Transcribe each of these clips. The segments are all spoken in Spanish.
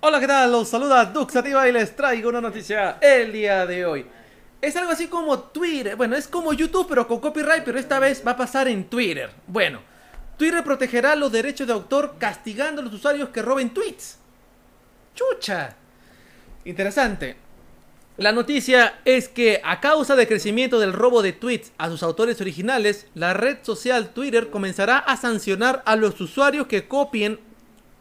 Hola, ¿qué tal? Los saluda Duxativa y les traigo una noticia el día de hoy. Es algo así como Twitter, bueno, es como YouTube pero con copyright, pero esta vez va a pasar en Twitter. Bueno, Twitter protegerá los derechos de autor castigando a los usuarios que roben tweets. Chucha. Interesante. La noticia es que a causa del crecimiento del robo de tweets a sus autores originales, la red social Twitter comenzará a sancionar a los usuarios que copien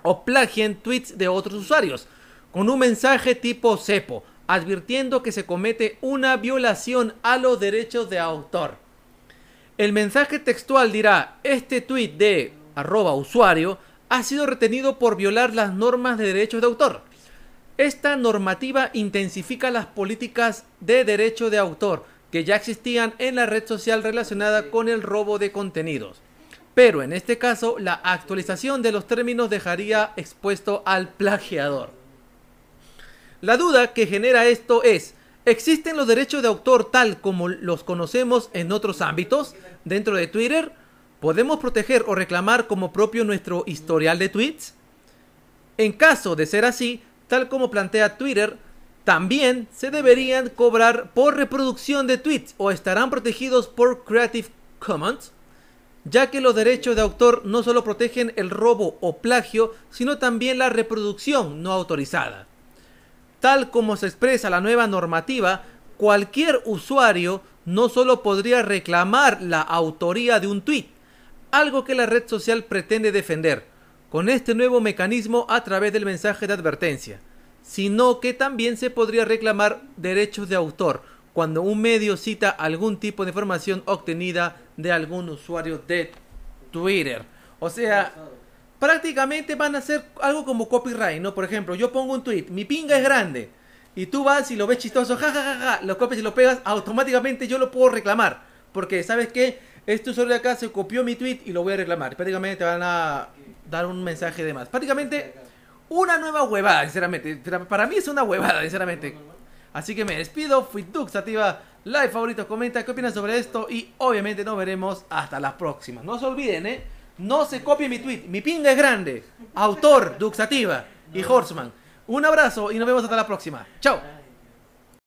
o plagien tweets de otros usuarios con un mensaje tipo cepo, advirtiendo que se comete una violación a los derechos de autor. El mensaje textual dirá, este tweet de arroba usuario ha sido retenido por violar las normas de derechos de autor. Esta normativa intensifica las políticas de derecho de autor que ya existían en la red social relacionada con el robo de contenidos. Pero en este caso, la actualización de los términos dejaría expuesto al plagiador. La duda que genera esto es, ¿existen los derechos de autor tal como los conocemos en otros ámbitos? Dentro de Twitter, ¿podemos proteger o reclamar como propio nuestro historial de tweets? En caso de ser así, tal como plantea Twitter, también se deberían cobrar por reproducción de tweets o estarán protegidos por Creative Commons ya que los derechos de autor no solo protegen el robo o plagio, sino también la reproducción no autorizada. Tal como se expresa la nueva normativa, cualquier usuario no solo podría reclamar la autoría de un tuit, algo que la red social pretende defender, con este nuevo mecanismo a través del mensaje de advertencia, sino que también se podría reclamar derechos de autor, cuando un medio cita algún tipo de información obtenida de algún usuario de Twitter. O sea, prácticamente van a hacer algo como copyright, ¿no? Por ejemplo, yo pongo un tweet, mi pinga es grande, y tú vas y lo ves chistoso, jajajaja, ja, ja, ja, lo copias y lo pegas, automáticamente yo lo puedo reclamar. Porque, ¿sabes qué? Este usuario de acá se copió mi tweet y lo voy a reclamar. Prácticamente te van a dar un mensaje de más. Prácticamente una nueva huevada, sinceramente. Para mí es una huevada, sinceramente. Así que me despido, fui Duxativa, like, favorito, comenta qué opinas sobre esto y obviamente nos veremos hasta la próxima No se olviden, ¿eh? No se copien mi tweet, mi pinga es grande. Autor, Duxativa y Horseman. Un abrazo y nos vemos hasta la próxima. Chao.